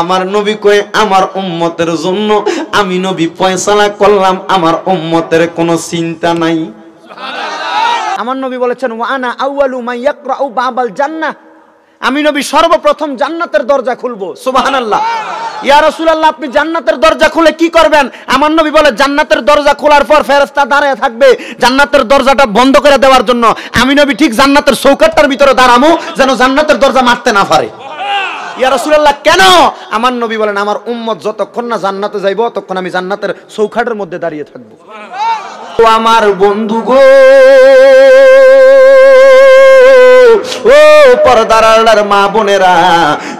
আমার নবী কয়ে আমার উম্মতের জন্য আমি নবী পয়সালা করলাম আমার উম্মতের কোনো চিন্তা নাই আমার নবী বলেছেন ওয়ানা আউয়ালু মাইয়াকরাউ বাবাল জান্নাহ আমি নবী সর্বপ্রথম জান্নাতের দরজা খুলব সুবহানাল্লাহ ইয়া রাসূলুল্লাহ আপনি জান্নাতের দরজা খুলে কি করবেন আমার নবী বলে জান্নাতের দরজা খোলার পর ফেরেশতা দাঁড়িয়ে থাকবে জান্নাতের দরজাটা বন্ধ করে দেওয়ার জন্য আমি নবী ঠিক জান্নাতের চৌকাটটার ভিতরে দাঁড়ামু যেন জান্নাতের দরজা মারতে না পারে ইয়ারসুল্লাহ কেন আমার নবী বলেন আমার উম্মত যতক্ষণ না জান্নাতে যাইব তখন আমি জান্নাতের চৌখাটের মধ্যে দাঁড়িয়ে থাকবো আমার বন্ধু গো ও পর্দার আল্লাহর মা বোনেরা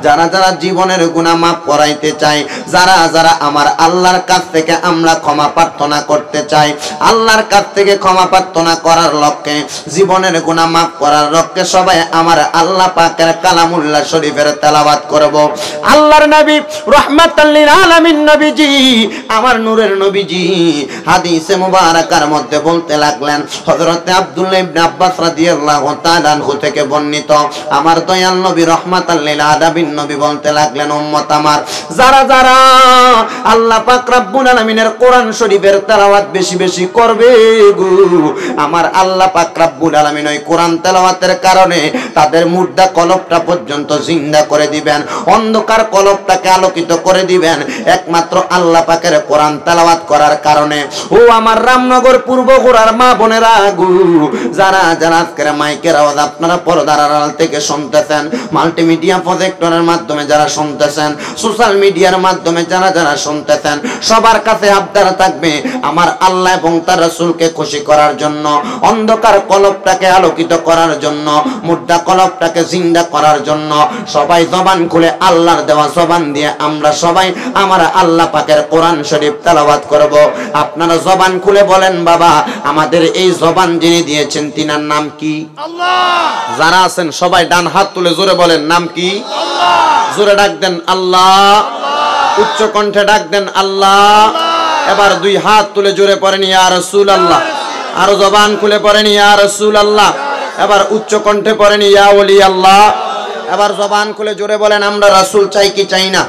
যারা যারা জীবনের গুণা মাফ করাইতে চাই যারা যারা আমার আল্লাহর কাছ থেকে আমরা ক্ষমা প্রার্থনা করতে চাই আল্লাহর কাছ থেকে ক্ষমা প্রার্থনা করার লক্ষ্যে জীবনের গুণা মাফ করার লক্ষ্যে সবাই আমার আল্লাহ পাকের কালামুল্লাহ শরীফের তেলাবাত করব আল্লাহর নবী রহমাতাল্লিল আলামিন নবীজি আমার নূরের নবীজি হাদিসে মুবারকার মধ্যে বলতে লাগলেন হযরত আব্দুল্লাহ ইবনে আব্বাস রাদিয়াল্লাহু তাআলা আনহু থেকে বর্ণিত আমার দয়াল নবী রহমাত আদাবিন নবী বলতে লাগলেন উম্মত আমার যারা যারা আল্লাহ পাক আলমিনের কোরআন শরীফের তেলাওয়াত বেশি বেশি করবে গু আমার আল্লাহ পাক আলমিন ওই কোরআন তেলাওয়াতের কারণে তাদের মুর্দা কলপটা পর্যন্ত জিন্দা করে দিবেন অন্ধকার কলপটাকে আলোকিত করে দিবেন একমাত্র আল্লাহ পাকের কোরআন তেলাওয়াত করার কারণে ও আমার রামনগর পূর্ব গোড়ার মা বোনেরা গু যারা যারা আজকের মাইকের আওয়াজ আপনারা পর্দার আড়াল থেকে শুনতেছেন মাল্টিমিডিয়া প্রজেক্টরের মাধ্যমে যারা শুনতেছেন সোশ্যাল মিডিয়ার মাধ্যমে যারা যারা শুনতেছেন সবার কাছে আবদার থাকবে আমার আল্লাহ এবং তার খুশি করার জন্য অন্ধকার আলোকিত করার জন্য মুদ্রা জিন্দা করার জন্য সবাই জবান খুলে আল্লাহর দেওয়া জবান দিয়ে আমরা সবাই আমার আল্লাহ পাকের কোরআন শরীফ তালাবাদ করব আপনারা জবান খুলে বলেন বাবা আমাদের এই জবান যিনি দিয়েছেন তিনার নাম কি আল্লাহ যারা আছেন সবাই ডান হাত তুলে জোরে বলেন নাম কি জোরে ডাক দেন আল্লাহ উচ্চ কণ্ঠে ডাক দেন আল্লাহ এবার দুই হাত তুলে জোরে পড়েন ইয়া রসুল আল্লাহ আরো জবান খুলে পড়েন ইয়া রসুল আল্লাহ এবার উচ্চ কণ্ঠে পড়েন ইয়া ওলি আল্লাহ এবার জবান খুলে জোরে বলেন আমরা রাসুল চাই কি চাই না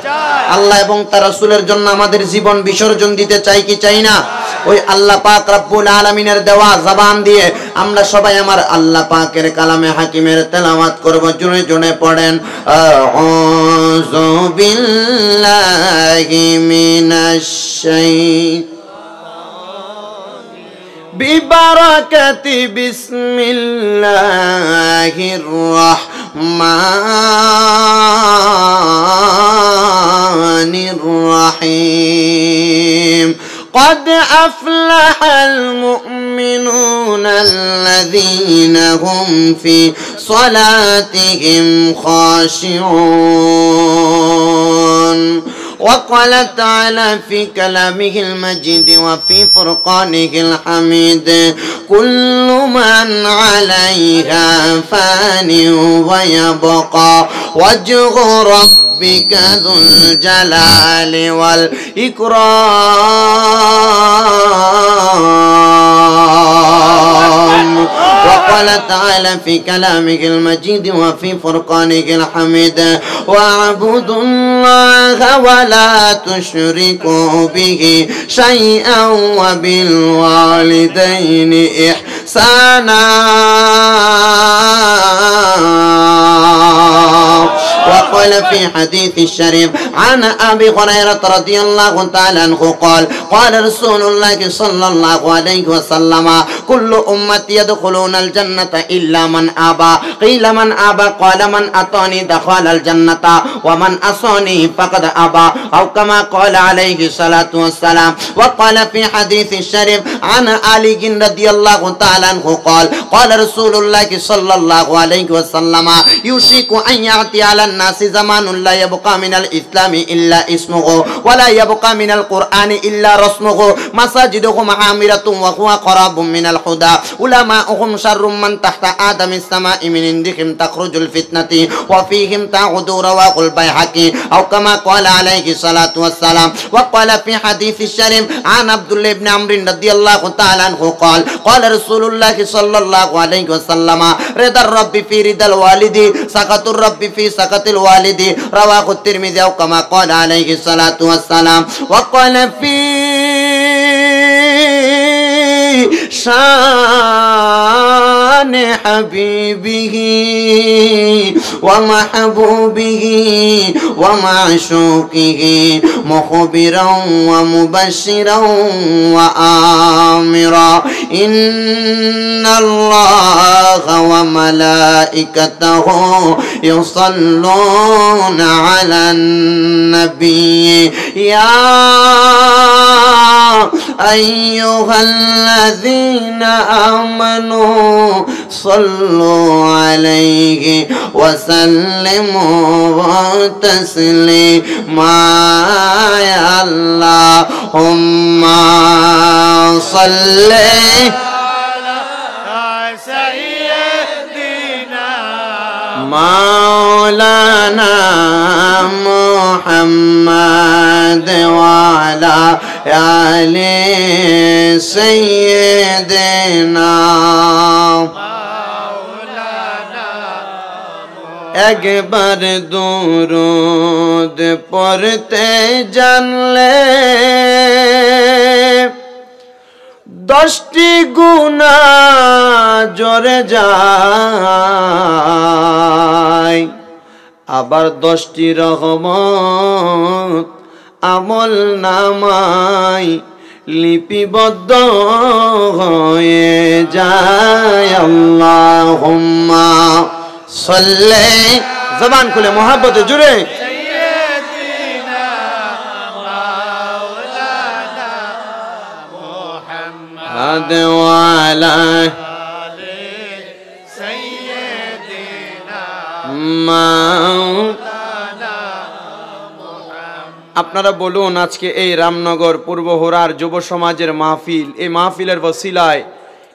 আল্লাহ এবং তার রাসুলের জন্য আমাদের জীবন বিসর্জন দিতে চাই কি চাই না ওই আল্লাহ পাক রব্বুল আলামিনের দেওয়া জবান দিয়ে আমরা সবাই আমার আল্লাহ পাকের কালামে হাকিমের তেলাওয়াত করব জুনে জুনে পড়েন বিবারকাতি বিসমিল্লাহির রহমানির রহিম قد أفلح المؤمنون الذين هم في صلاتهم خاشعون وقال تعالى في كلامه المجيد وفي فرقانه الحميد كل من عليها فان ويبقى وجه ربه ربك ذو الجلال والإكرام وقال تعالى في كلامه المجيد وفي فرقانه الحميد واعبدوا الله ولا تشركوا به شيئا وبالوالدين إحسانا وقال في حديث الشريف عن أبي هريرة رضي الله تعالى عنه قال قال رسول الله صلى الله عليه وسلم كل أمتي يدخلون الجنة إلا من أبى قيل من أبى قال من أطاني دخل الجنة ومن أصاني فقد أبى أو كما قال عليه الصلاة والسلام وقال في حديث الشريف عن علي رضي الله تعالى عنه قال قال رسول الله صلى الله عليه وسلم يوشك أن يعطي على الناس زمان لا يبقى من الإسلام إلا اسمه ولا يبقى من القرآن إلا رسمه مساجدهم عامرة وهو قراب من الحدى علماؤهم شر من تحت آدم السماء من عندهم تخرج الفتنة وفيهم تعود رواق البيحكي أو كما قال عليه الصلاة والسلام وقال في حديث الشريف عن عبد الله بن عمرو رضي الله تعالى عنه قال قال رسول الله صلى الله عليه وسلم رضا الرب في رضا الوالد سخط الرب في سخط Qatil Walidi Rawaq Tirmidhi Kama Qala Alayhi Salatu Wassalam Wa Qala Fi Shah عن حبيبه ومحبوبه ومعشوقه مخبرا ومبشرا وآمرا إن الله وملائكته يصلون على النبي يا أيها الذين آمنوا صلوا عليه وسلموا تسليما يا اللهم صل على سيدنا مولانا محمد وعلى علي سيدنا একবার দুরুদ পড়তে জানলে দশটি গুণা জরে যায় আবার দশটি রহমত আমল নামাই লিপিবদ্ধ হয়ে যায় সল্লে জবান খুলে মহাব্বতে জুড়ে দেওয়ালা সৈয়দিনা মা আপনারা বলুন আজকে এই রামনগর পূর্ব হোরার যুব সমাজের মাহফিল এই মাহফিলের বসিলায়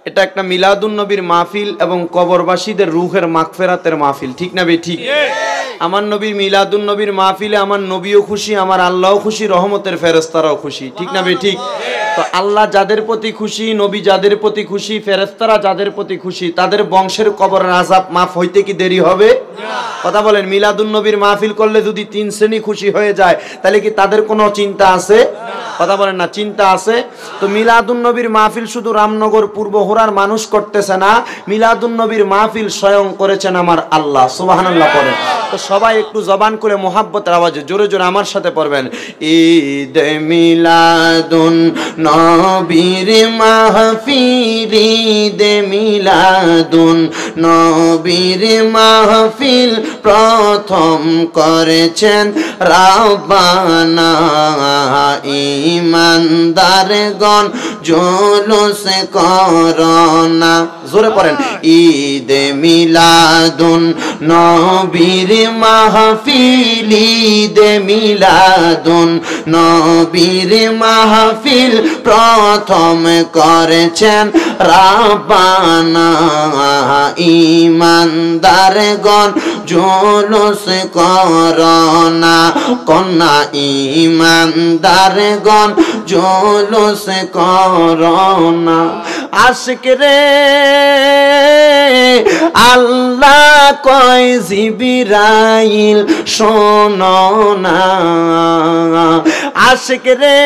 এটা একটা মিলাদুন্নবীর মাহফিল এবং কবরবাসীদের রুহের মাগফেরাতের মাহফিল ঠিক না ঠিক আমার নবীর মিলাদুন্নবীর মাহফিলে আমার নবীও খুশি আমার আল্লাহও খুশি রহমতের ফেরস্তারাও খুশি ঠিক না ঠিক তো আল্লাহ যাদের প্রতি খুশি নবী যাদের প্রতি খুশি ফেরেস্তারা যাদের প্রতি খুশি তাদের বংশের কবর আজাব মাফ হইতে কি দেরি হবে কথা বলেন মিলাদুন নবীর মাহফিল করলে যদি তিন শ্রেণী খুশি হয়ে যায় তাহলে কি তাদের কোনো চিন্তা আছে কথা বলেন না চিন্তা আছে তো মিলাদুন নবীর মাহফিল শুধু রামনগর পূর্ব হোরার মানুষ করতেছে না মিলাদুন নবীর মাহফিল স্বয়ং করেছেন আমার আল্লাহ সুবাহ করেন তো সবাই একটু জবান করে মোহাব্বত আওয়াজে জোরে জোরে আমার সাথে পড়বেন ঈদ মিলাদুন নবীর মাহফিল ঈদ মিলাদুন নবীর মাহফিল প্রথম করেছেন রাব্বানা ইমানদার জুলুস করোনা জোরে পড়েন ঈদ মিলাদুন নবীর মাহফিলি দে মিলাদুন নবীর মাহফিল প্রথম করেছেন রাবানা ইমানদার গণ জোলস করনা কন্যা ইমানদার গণ জোলস করনা আশিক রে আল্লাহ কয় জিবিরাইল শোন রে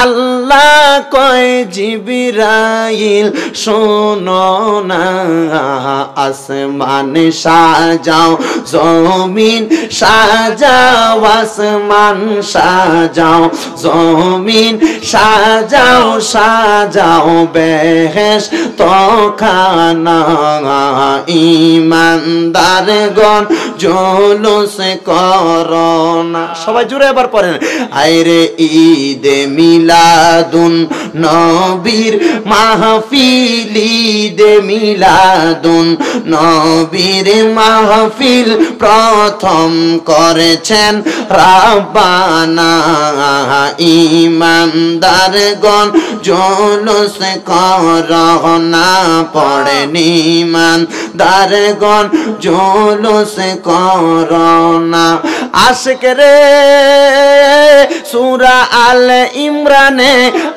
আল্লাহ কয় জিবিরাইল শোন না আসমান সাজাও জমিন সাজাও আসমান সাজাও জমিন সাজাও সাজাও বেহেশ তো ইমানদার গণ জলুস করোনা সবাই জুড়ে এবার পড়েন আইরে ঈদে মিলাদুন নবীর মাহফিল ঈদে মিলাদুন নবীর মাহফিল প্রথম করেছেন রাব্বানা ইমানদার গণ জলুস করোনা পড়েনি মা দারগণ জলস করোনা আশেক রে সুরা আল ইমরানে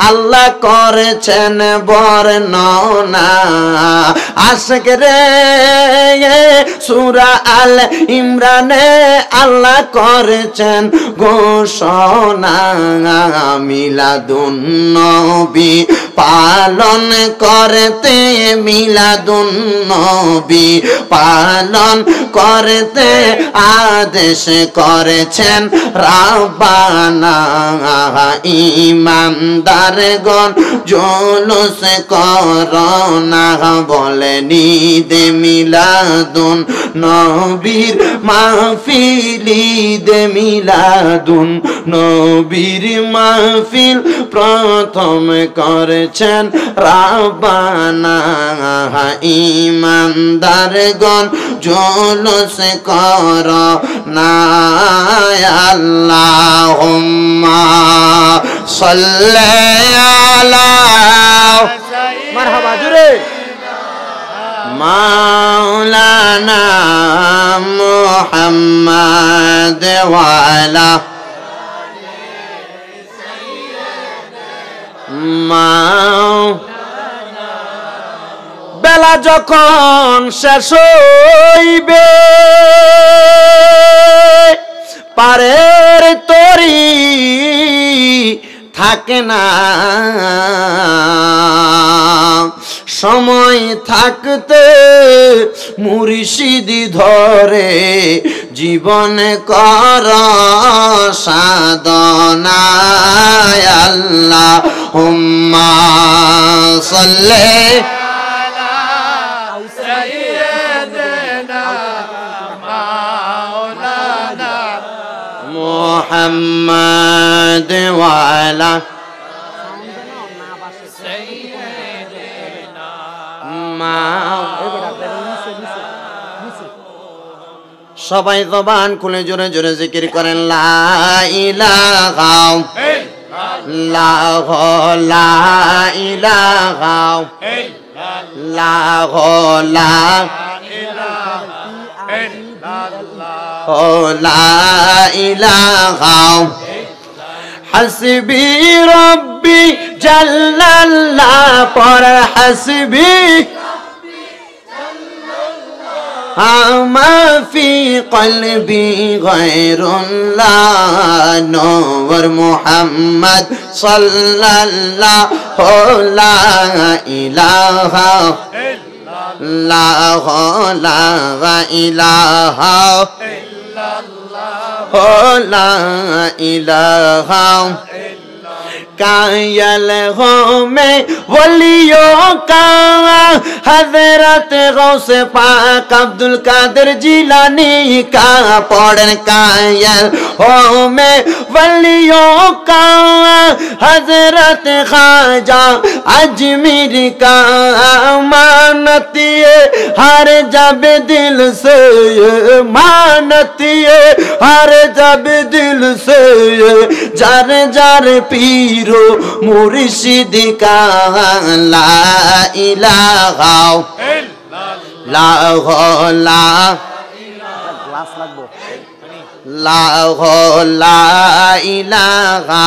আল্লাহ করেছেন বর্ণনা আশেক রে সুরা আল ইমরানে আল্লাহ করেছেন ঘোষণা মিলাদুন নবী পালন করতে মিলাদুন নবী পালন করতে আদেশ কর করেছেন রাব্বানা ইমানদার গন জলুস করোনা বলে নিদে মিলাদুন নবীর মাহফিলি দে মিলাদুন নবীর মাহফিল প্রথম করেছেন রাব্বানা ইমানদার গন জলুস করোনা না اللہم صلی سل مرحبا جرے مولانا محمد والا مولانا বেলা যখন শেষ হইবে পারের তরি থাকে না সময় থাকতে মুর্শিদি ধরে জীবন কর সাদনা আল্লাহ হুম্মা সল্লে محمد وعلى সবাই জবান খুলে জোরে জোরে জিকির করেন লাইলাগাও লাগ লাইলাগাও লাগ লা ইলাহা ইল্লাল্লাহ لا إله حسبي ربي جل الله پر حسبي ما في قلبي غير الله نور محمد صلى الله لا إله لا لا إله illallah oh, la ilaha illallah कायल हो मैं वलियों का हजरत गौस पाक अब्दुल कादिर जिलानी का पौड़न कायल हो मैं वलियों का हजरत खाजा अजमेर का मानती हर जब दिल से मानती हर जब दिल से जर जर पी গাইরো মুর্শিদ কালা ইলাহা লা লা গ্লাস লাগবো লা লা ইলাহা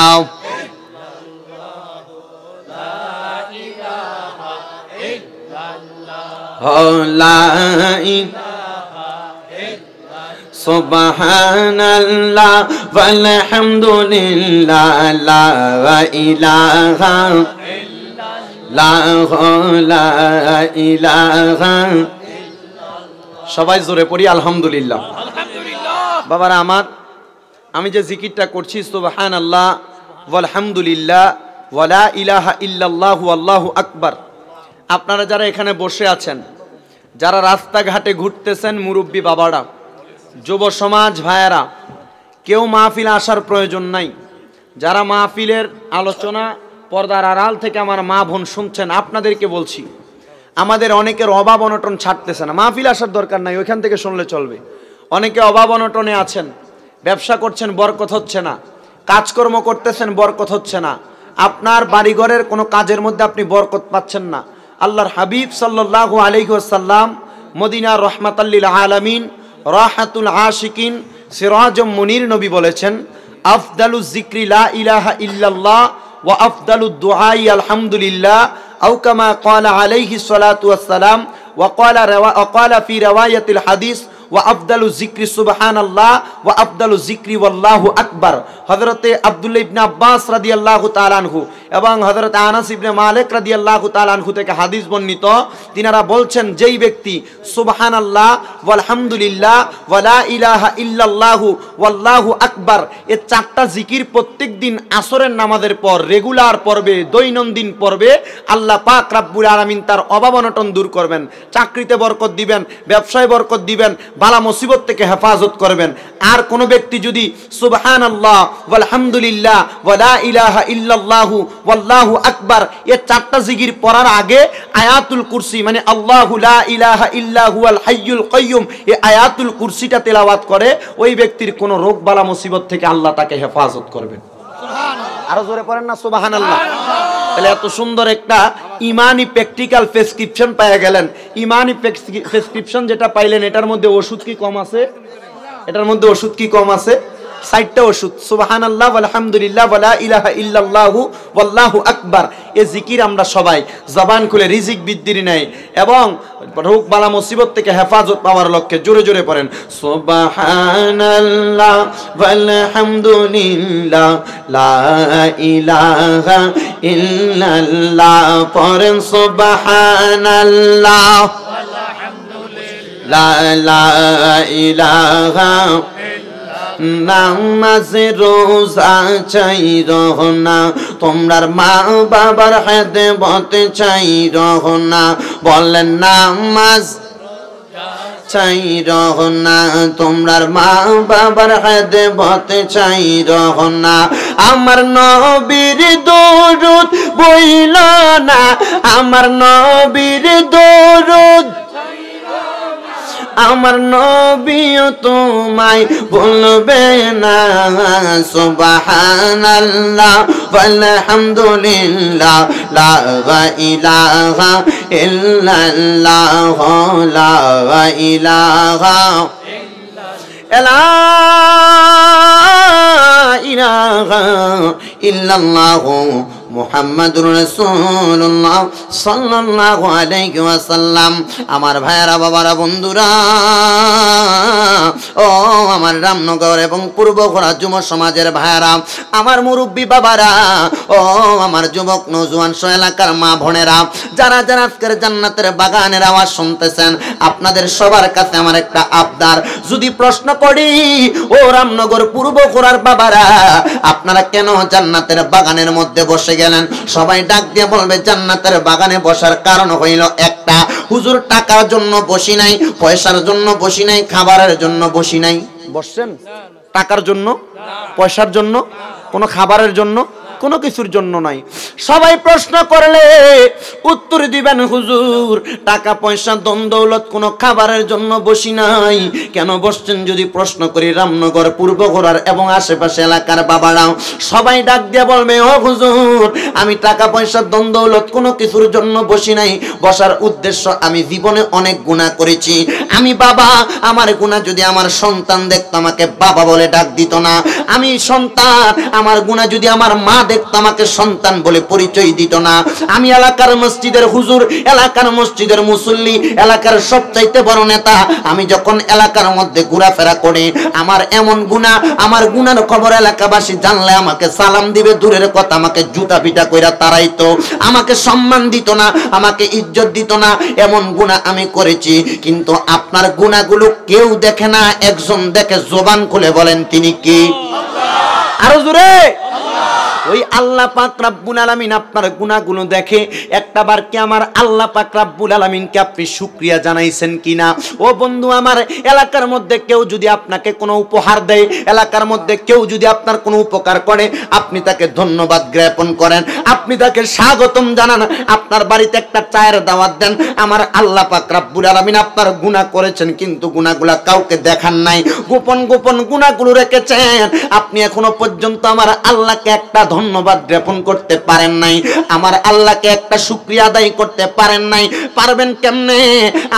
লা সবাই জোরে পড়ি আলহামদুলিল্লাহ বাবার আমার আমি যে জিকিরটা করছি সুবাহান আল্লাহ আলহামদুলিল্লাহ ওয়ালা ইলাহা ইল্লাল্লাহু আল্লাহু আকবার আপনারা যারা এখানে বসে আছেন যারা রাস্তাঘাটে ঘুরতেছেন মুরব্বী বাবারা যুব সমাজ ভাইয়েরা কেউ মাহফিলে আসার প্রয়োজন নাই যারা মাহফিলের আলোচনা পর্দার আড়াল থেকে আমার মা বোন শুনছেন আপনাদেরকে বলছি আমাদের অনেকের অভাব অনটন ছাড়তেছে না মাহফিল আসার দরকার নাই ওইখান থেকে শুনলে চলবে অনেকে অভাব অনটনে আছেন ব্যবসা করছেন বরকত হচ্ছে না কাজকর্ম করতেছেন বরকত হচ্ছে না আপনার বাড়িঘরের কোনো কাজের মধ্যে আপনি বরকত পাচ্ছেন না আল্লাহর হাবিব সাল্লাহ আলহিহাসাল্লাম মদিনা রহমাতাল্লিল আলমিন রাহাতুল আশিকিন সিরাজম মুনির নবী বলেছেন আফদালু জিক্রি লা ইলাহা ইল্লাল্লাহ ওয়া আফদালুদ দুআই আলহামদুলিল্লাহ আও কামা ক্বালা আলাইহি সালাতু ওয়াসসালাম ওয়া ক্বালা ওয়া ক্বালা ফি রিওয়ায়াতিল হাদিস ওয়া আফদালু জিক্রি সুবহানাল্লাহ ওয়া আফদালু জিক্রি ওয়াল্লাহু আকবার হযরতে আব্দুল্লাহ ইবনে আব্বাস রাদিয়াল্লাহু তাআলা আনহু এবং হজরত আনাস ইবনে মালিক রাদি আল্লাহ তালানহু থেকে হাদিস বর্ণিত তিনারা বলছেন যেই ব্যক্তি সুবাহান আল্লাহ ওয়ালহামদুলিল্লাহ ওয়ালা ইলাহা ইল্লাল্লাহু ওয়াল্লাহু আকবার এ চারটা জিকির প্রত্যেক দিন আসরের নামাজের পর রেগুলার পর্বে দৈনন্দিন পর্বে আল্লাহ পাক রাব্বুল আলমিন তার অভাব অনটন দূর করবেন চাকরিতে বরকত দিবেন ব্যবসায় বরকত দিবেন বালা মুসিবত থেকে হেফাজত করবেন আর কোনো ব্যক্তি যদি সুবহান আল্লাহ ওয়ালহামদুলিল্লাহ ওয়ালা ইলাহা ইল্লাল্লাহু ওয়াল্লাহু আকবার এ চারটা জিগির পড়ার আগে আয়াতুল কুরসি মানে আল্লাহু লা ইলাহা ইল্লাহুয়াল হাইয়ুল কয়্যুম এ আয়াতুল কুরসিটা তেলাওয়াত করে ওই ব্যক্তির কোনো রোগ বালা মুসিবত থেকে আল্লাহ তাকে হেফাজত করবেন আরো জোরে পড়েন না সুবাহান আল্লাহ তাহলে এত সুন্দর একটা ইমানি প্র্যাকটিক্যাল প্রেসক্রিপশন পাইয়া গেলেন ইমানি প্রেসক্রিপশন যেটা পাইলেন এটার মধ্যে ওষুধ কি কম আছে এটার মধ্যে ওষুধ কি কম আছে ষাটটা ওষুধ সুবাহান আল্লাহ আলহামদুলিল্লাহ বলা ইলাহা ইল্লাহ ওয়াল্লাহু আকবার এ জিকির আমরা সবাই জবান খুলে রিজিক বৃদ্ধির নেয় এবং রোগ বালা মুসিবত থেকে হেফাজত পাওয়ার লক্ষ্যে জোরে জোরে পড়েন সুবহানাল্লাহ আলহামদুলিল্লাহ লা ইলাহা ইল্লাল্লাহ পড়েন সুবহানাল্লাহ লা লা ইলাহা নামাজ রোজা চাই রহ না তোমরার মা বাবার হাতে বতে চাই রহ না বলেন নামাজ চাই রহ না তোমরার মা বাবার হাতে বতে চাই রহ না আমার নবীর দরুদ বইল না আমার নবীর দরুদ আমার নবীও তোমায় বলবে না সুবহানাল্লাহ আলহামদুলিল্লাহ লা ইলাহা ইল্লাল্লাহ লা ইলাহা ইল্লাল্লাহ ইলাহা ইল্লাল্লাহ মুহাম্মাদুর রাসূলুল্লাহ সাল্লাল্লাহু আলাইহি আমার ভাইরা বাবারা বন্ধুরা ও আমার রামনগর এবং পূর্ব ঘোড়া যুব সমাজের ভাইরা আমার মুরব্বী বাবারা ও আমার যুবক নজওয়ান এলাকার মা বোনেরা যারা যারা আজকের জান্নাতের বাগানের আওয়াজ শুনতেছেন আপনাদের সবার কাছে আমার একটা আবদার যদি প্রশ্ন করি ও রামনগর পূর্ব ঘোড়ার বাবারা আপনারা কেন জান্নাতের বাগানের মধ্যে বসে গেলেন সবাই ডাক দিয়ে বলবে জান্নাতের বাগানে বসার কারণ হইল একটা হুজুর টাকার জন্য বসি নাই পয়সার জন্য বসি নাই খাবারের জন্য বসি নাই বসছেন টাকার জন্য পয়সার জন্য কোনো খাবারের জন্য কোনো কিছুর জন্য নাই সবাই প্রশ্ন করলে উত্তর দিবেন হুজুর টাকা পয়সা দন দৌলত কোনো খাবারের জন্য বসি নাই কেন বসছেন যদি প্রশ্ন করি রামনগর পূর্ব ঘোড়ার এবং আশেপাশে এলাকার বাবারাও সবাই ডাক দিয়ে বলবে ও হুজুর আমি টাকা পয়সা দন দৌলত কোনো কিছুর জন্য বসি নাই বসার উদ্দেশ্য আমি জীবনে অনেক গুণা করেছি আমি বাবা আমার গুণা যদি আমার সন্তান দেখত আমাকে বাবা বলে ডাক দিত না আমি সন্তান আমার গুণা যদি আমার মা দেখত আমাকে সন্তান বলে পরিচয় দিত না আমি এলাকার মসজিদের হুজুর এলাকার মসজিদের মুসল্লি এলাকার সবচাইতে বড় নেতা আমি যখন এলাকার মধ্যে ঘোরাফেরা করি আমার এমন গুণা আমার গুণার খবর এলাকাবাসী জানলে আমাকে সালাম দিবে দূরের কথা আমাকে জুতা পিটা করে তারাইতো আমাকে সম্মান দিত না আমাকে ইজ্জত দিত না এমন গুণা আমি করেছি কিন্তু আপনার গুণাগুলো কেউ দেখে না একজন দেখে জোবান খুলে বলেন তিনি কি আরো জোরে ওই আল্লাহ পাক রাব্বুল আলামিন আপনার গুণাগুলো দেখে একটা বার কি আমার আল্লাহ পাক রাব্বুল আলামিনকে আপনি শুকরিয়া জানাইছেন কিনা ও বন্ধু আমার এলাকার মধ্যে কেউ যদি আপনাকে কোনো উপহার দেয় এলাকার মধ্যে কেউ যদি আপনার কোনো উপকার করে আপনি তাকে ধন্যবাদ জ্ঞাপন করেন আপনি তাকে স্বাগতম জানান আপনার বাড়িতে একটা চায়ের দাওয়াত দেন আমার আল্লাহ পাক রাব্বুল আলামিন আপনার গুনাহ করেছেন কিন্তু গুনাহগুলা কাউকে দেখান নাই গোপন গোপন গুনাহগুলো রেখেছেন আপনি এখনো পর্যন্ত আমার আল্লাহকে একটা ধন্যবাদ জ্ঞাপন করতে পারেন নাই আমার আল্লাহকে একটা শুক্রিয়া আদায় করতে পারেন নাই পারবেন কেমনে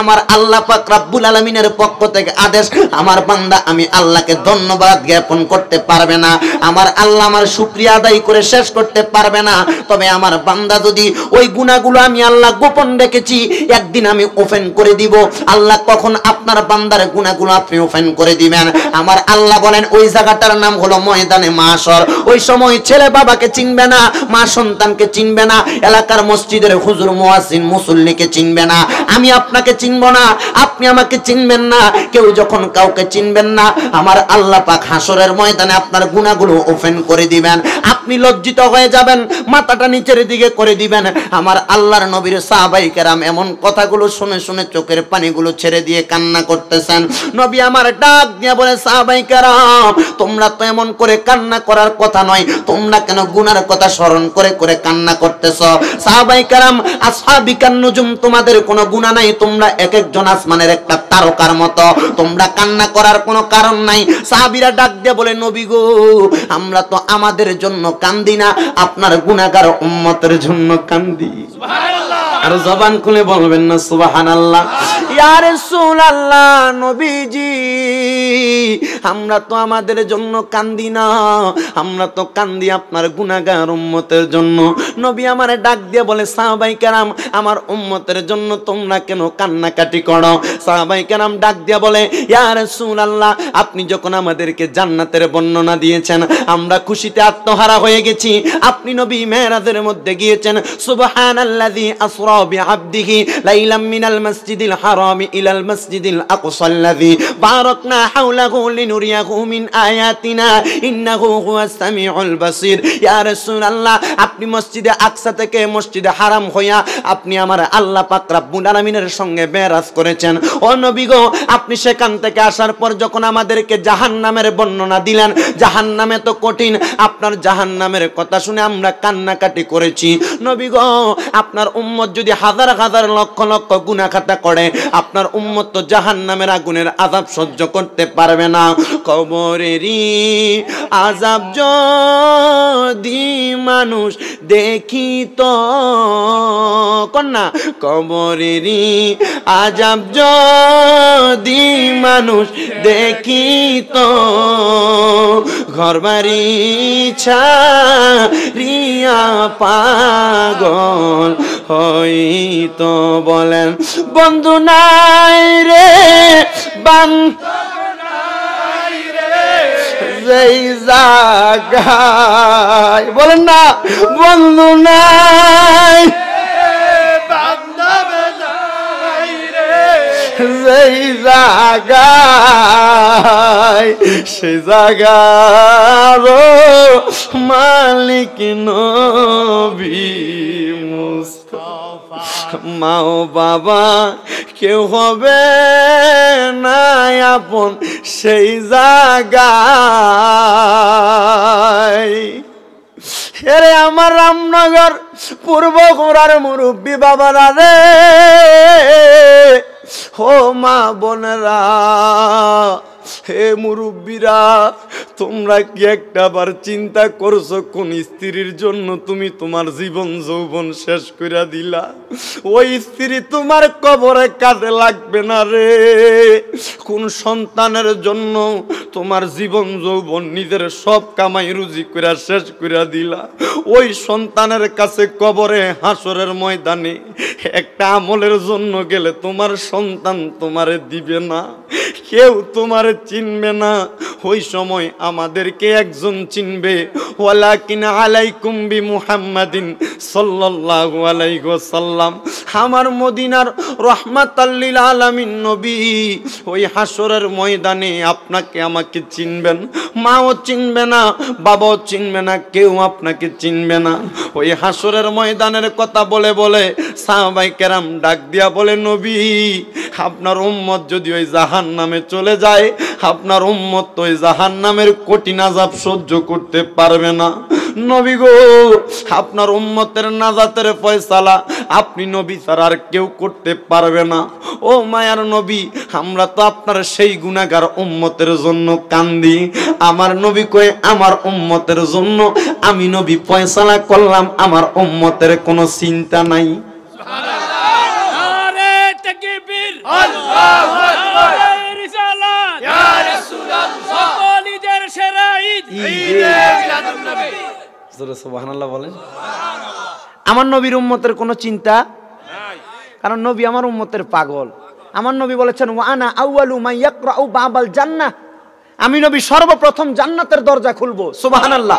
আমার আল্লাহ পাক রাব্বুল আলামিনের পক্ষ থেকে আদেশ আমার বান্দা আমি আল্লাহকে ধন্যবাদ জ্ঞাপন করতে পারবে না আমার আল্লাহ আমার শুক্রিয়া আদায় করে শেষ করতে পারবে না তবে আমার বান্দা যদি ওই গুণাগুলো আমি আল্লাহ গোপন রেখেছি একদিন আমি ওপেন করে দিব আল্লাহ কখন আপনার বান্দার গুণাগুলো আপনি ওপেন করে দিবেন আমার আল্লাহ বলেন ওই জায়গাটার নাম হলো ময়দানে মাসর ওই সময় ছেলে বাবাকে চিনবে না মা সন্তানকে চিনবে না এলাকার মসজিদের হুজুর মোয়াসিন মুসল্লিকে চিনবে না আমি আপনাকে চিনব না আপনি আমাকে চিনবেন না কেউ যখন কাউকে চিনবেন না আমার আল্লাহ পাক হাসরের ময়দানে আপনার গুণাগুলো ওপেন করে দিবেন আপনি লজ্জিত হয়ে যাবেন মাথাটা নিচের দিকে করে দিবেন আমার আল্লাহর নবীর সাহাবাই কেরাম এমন কথাগুলো শুনে শুনে চোখের পানিগুলো ছেড়ে দিয়ে কান্না করতেছেন নবী আমার ডাক দিয়ে বলে সাহাবাই কেরাম তোমরা তো এমন করে কান্না করার কথা নয় তোমরা কেন গুনার কথা স্মরণ করে করে কান্না করতেছ সাহাবাই কারাম আসাবি কান্নুজুম তোমাদের কোনো গুণা নাই তোমরা এক একজন আসমানের একটা তারকার মতো তোমরা কান্না করার কোনো কারণ নাই সাহাবিরা ডাক দিয়ে বলে নবী গো আমরা তো আমাদের জন্য কান্দি না আপনার গুণাগার উম্মতের জন্য কান্দি সুবহানাল্লাহ আর জবান খুলে বলবেন না সুবাহান আল্লাহ ইয়ার আল্লাহ নবীজি আমরা তো আমাদের জন্য কান্দি না আমরা তো কান্দি আপনার গুণাগার উম্মতের জন্য নবী আমার ডাক দিয়ে বলে সাহাবাই কেরাম আমার উম্মতের জন্য তোমরা কেন কান্নাকাটি করো সাহাবাই কেরাম ডাক দিয়ে বলে ইয়ার আল্লাহ আপনি যখন আমাদেরকে জান্নাতের বর্ণনা দিয়েছেন আমরা খুশিতে আত্মহারা হয়ে গেছি আপনি নবী মেহরাজের মধ্যে গিয়েছেন সুবাহান আল্লাহ আসর بعبده ليلا من المسجد الحرام إلى المسجد الأقصى الذي باركنا حوله لنريه من آياتنا إنه هو السميع البصير يا رسول الله আপনি সঙ্গে করেছেন ও আপনি সেখান থেকে আসার পর যখন আমাদেরকে নামের বর্ণনা দিলেন জাহান্নামে তো কঠিন আপনার জাহান্নামের কথা শুনে আমরা কান্নাকাটি করেছি নবী আপনার উম্মত যদি হাজার হাজার লক্ষ লক্ষ গুনাখাতা করে আপনার উম্মত জাহান নামের আগুনের আজাব সহ্য করতে পারবে না কবরেরই আজাব যদি মানুষ দেখিত কন্যা কবরেরই আজাব যদি মানুষ দেখিত ঘর বাড়ি রিয়া পাগল হইতো বলেন বন্ধু নাই রে বান যেই বলেন না বন্ধু নাই সেই জাগায় সে জাগার মালিক নবী মাও বাবা কেউ হবে না আপন সেই জাগা এরে আমার রামনগর পূর্ব ঘোড়ার মুরব্বী বাবারা রে ও মা বোনরা হে মুরব্বীরা তোমরা কি একটাবার চিন্তা করছো কোন স্ত্রীর জন্য তুমি তোমার জীবন যৌবন শেষ করে দিলা ওই স্ত্রী তোমার কবরে কাজে লাগবে না রে কোন সন্তানের জন্য তোমার জীবন যৌবন নিজের সব কামাই রুজি করে শেষ করে দিলা ওই সন্তানের কাছে কবরে হাসরের ময়দানে একটা আমলের জন্য গেলে তোমার সন্তান তোমারে দিবে না কেউ তোমারে চিনবে না ওই সময় আমাদেরকে একজন চিনবে ওয়ালাকিন আলাইকুম বি মুহাম্মাদিন সাল্লাল্লাহু আলাইহি আমার মদিনার রহমাতাল্লিল আলামিন নবী ওই হাসরের ময়দানে আপনাকে আমাকে চিনবেন মাও চিনবে না বাবাও চিনবে না কেউ আপনাকে চিনবে না ওই হাসরের ময়দানের কথা বলে বলে সাহাবাই কেরাম ডাক দিয়া বলে নবী আপনার উম্মত যদি ওই জাহান নামে চলে যায় আপনার উম্মত তো ওই জাহান নামের কঠিন আজাব সহ্য করতে পারবে না নবী গো আপনার উম্মতের নাজাতের ফয়সালা আপনি নবী ছাড়া আর কেউ করতে পারবে না ও মায়ার নবী আমরা তো আপনার সেই গুণাগার উম্মতের জন্য কান্দি আমার নবী কয়ে আমার উম্মতের জন্য আমি নবী ফয়সালা করলাম আমার উম্মতের কোনো চিন্তা নাই আমার নবীর উম্মতের কোনো চিন্তা কারণ নবী আমার উম্মতের পাগল আমার নবী বলেছেন ওয়ানা আউয়ালু মাইয়াকরাউ বাবাল জান্নাহ আমি নবী সর্বপ্রথম জান্নাতের দরজা খুলবো সুবাহান আল্লাহ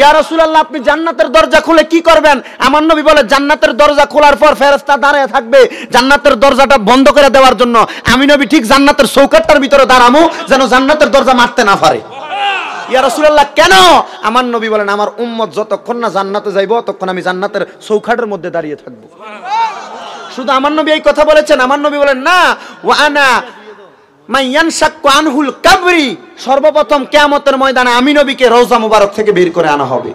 ইয়া রসুলাল্লাহ আপনি জান্নাতের দরজা খুলে কি করবেন আমার নবী বলে জান্নাতের দরজা খোলার পর ফেরস্তা দাঁড়ায় থাকবে জান্নাতের দরজাটা বন্ধ করে দেওয়ার জন্য আমি নবী ঠিক জান্নাতের চৌকাটটার ভিতরে দাঁড়ামো যেন জান্নাতের দরজা মারতে না পারে ইয়া রসুলাল্লাহ কেন আমার নবী বলেন আমার উম্মত যতক্ষণ না জান্নাতে যাইব ততক্ষণ আমি জান্নাতের চৌখাটের মধ্যে দাঁড়িয়ে থাকবো শুধু আমার নবী এই কথা বলেছেন আমার নবী বলেন না ওয়ানা আনহুল কাবরি সর্বপ্রথম ময়দানে আমি নবীকে মুবারক থেকে বের করে আনা হবে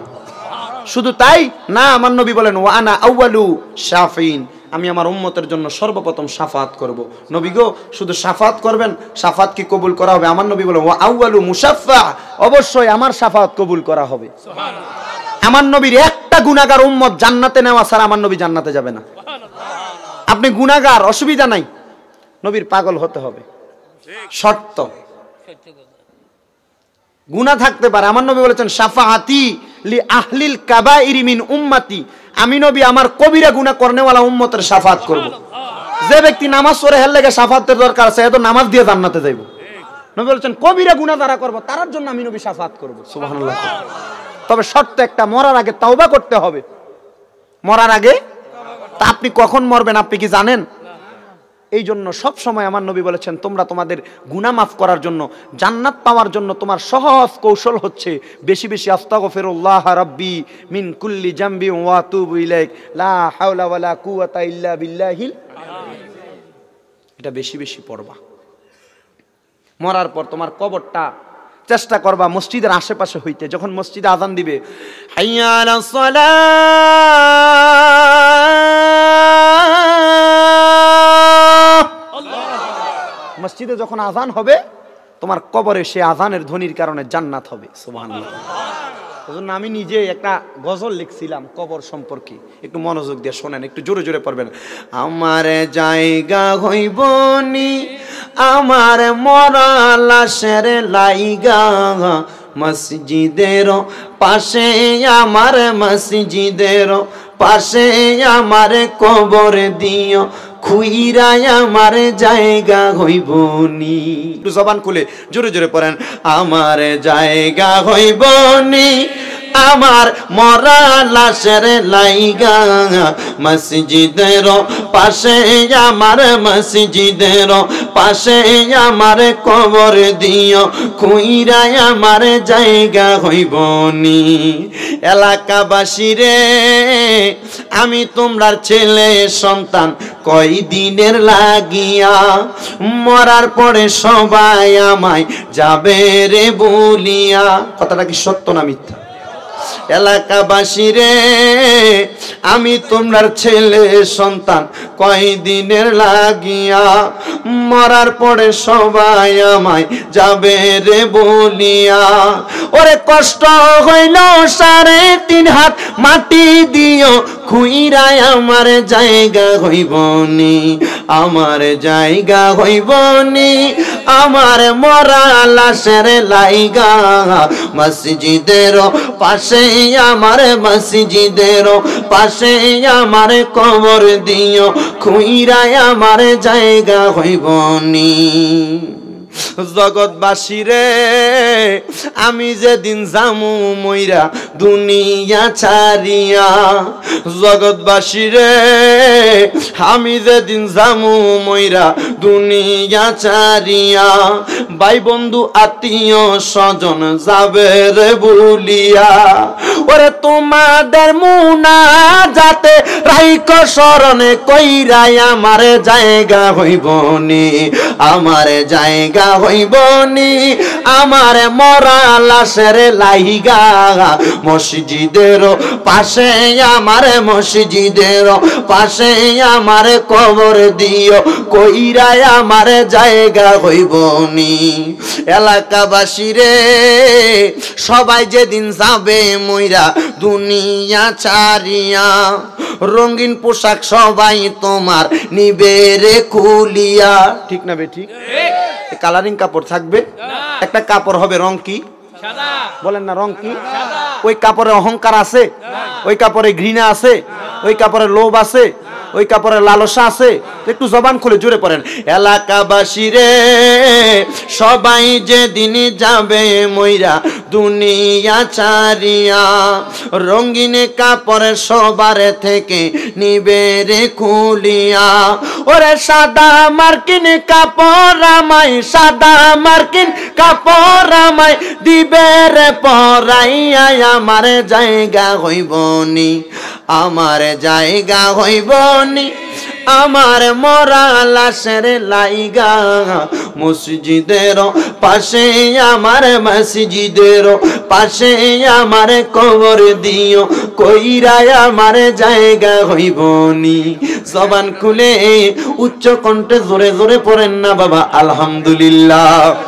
শুধু তাই না আমার নবী বলেন শাফিন আমি আমার উম্মতের জন্য সর্বপ্রথম সাফাত করব। নবী গো শুধু সাফাত করবেন সাফাত কি কবুল করা হবে আমার নবী বলেন ও মুসাফা অবশ্যই আমার সাফাত কবুল করা হবে আমার নবীর একটা গুণাগার উম্মত জান্নাতে নেওয়া ছাড়া আমার নবী জান্নাতে যাবে না আপনি গুণাগার অসুবিধা নাই নবীর পাগল হতে হবে শর্ত গুণা থাকতে পারে আমার নবী বলেছেন সাফাহাতি লি আহলিল কাবা ইরিমিন উম্মাতি আমি নবী আমার কবিরা গুণা করনেওয়ালা উম্মতের সাফাত করব যে ব্যক্তি নামাজ সরে হেল লেগে সাফাতের দরকার আছে এত নামাজ দিয়ে জান্নাতে যাইব নবী বলেছেন কবিরা গুণা যারা করব তার জন্য আমি নবী সাফাত করব সুবহানাল্লাহ তবে শর্ত একটা মরার আগে তাওবা করতে হবে মরার আগে তা আপনি কখন মরবেন আপনি কি জানেন এই জন্য সব সময় আমার নবী বলেছেন তোমরা তোমাদের গুণা মাফ করার জন্য জান্নাত পাওয়ার জন্য তোমার সহজ কৌশল হচ্ছে বেশি বেশি আস্তাগফিরুল্লাহ রব্বি মিন কুল্লি জাম্বি ওয়া তুবু লা হাওলা ওয়ালা কুওয়াতা ইল্লা বিল্লাহিল এটা বেশি বেশি পড়বা মরার পর তোমার কবরটা চেষ্টা করবা মসজিদের আশেপাশে হইতে যখন মসজিদে আজান দিবে হাইয়া আলা মসজিদে যখন আজান হবে তোমার কবরে সে আজানের ধ্বনির কারণে জান্নাত হবে সুবাহান আমি নিজে একটা গজল লিখছিলাম কবর সম্পর্কে একটু মনোযোগ দিয়ে শোনেন একটু জোরে জোরে পড়বেন আমার জায়গা নি আমার মরা লাশের লাইগা মসজিদের পাশে আমার মসজিদের পাশে আমার কবর দিও খুইরাই আমার জায়গা হইব নি জবান খুলে জোরে জোরে পড়েন আমার জায়গা হইব নি আমার মরা লাশের লাইগা মসজিদের পাশে আমার মসজিদের পাশে আমার কবর দিও খুঁড়া আমার জায়গা হইবনি এলাকাবাসী রে আমি তোমরার ছেলে সন্তান কই দিনের লাগিয়া মরার পরে সবাই আমায় যাবে রে বলিয়া কথাটা কি সত্য না মিথ্যা এলাকাবাসী রে আমি তোমার ছেলে সন্তান কয়দিনের লাগিয়া মরার পরে সবাই আমায় যাবে রে বলিয়া ওরে কষ্ট হইল সাড়ে তিন হাত মাটি দিও খুঁড়াই আমার জায়গা হইবনি আমার জায়গা হইবনি আমার মরা লাশের লাইগা মসজিদের পাশে আমার মসজিদের পাশে আমার কবর দিও খুঁড়ায় আমার জায়গা হইবনি জগৎবাসী রে আমি যেদিন জামু মইরা দুনিয়া ছাড়িয়া জগৎবাসী রে আমি যেদিন জামু মইরা দুনিয়া ছাড়িয়া ভাই বন্ধু আত্মীয় স্বজন যাবে রে বলিয়া ওরে তোমাদের মুনা যাতে রাইক স্মরণে কইরাই আমারে জায়গা হইবনি আমারে জায়গা হইবনি আমার মরা লাশের লাইগা মসজিদের পাশে আমার মসজিদের পাশে আমার কবর দিও কইরায় আমার জায়গা হইবনি এলাকাবাসী রে সবাই যেদিন যাবে মইরা দুনিয়া চারিয়া রঙিন পোশাক সবাই তোমার নিবে রে খুলিয়া ঠিক না বে ঠিক কালারিং কাপড় থাকবে একটা কাপড় হবে রং কি বলেন না রং কি ওই কাপড়ে অহংকার আছে ওই কাপড়ে ঘৃণা আছে ওই কাপড়ে লোভ আছে ওই কাপড়ের লালসা আছে একটু জবান খুলে জুড়ে পড়েন এলাকাবাসী রে সবাই যে যেদিন যাবে মইরা দুনিয়া চারিয়া রঙিন কাপড়ের সবারে থেকে নিবে রে খুলিয়া ওরে সাদা মার্কিন কাপড় আমায় সাদা মার্কিন কাপড় রামাই দিবে রে পরাইয়া আমার জায়গা হইবনি আমার জায়গা হইব মনে আমার মরা লাশের লাইগা মসজিদের পাশে আমার মসজিদের পাশে আমার কবর দিও কইরা আমার জায়গা নি সবান খুলে উচ্চ কণ্ঠে জোরে জোরে পড়েন না বাবা আলহামদুলিল্লাহ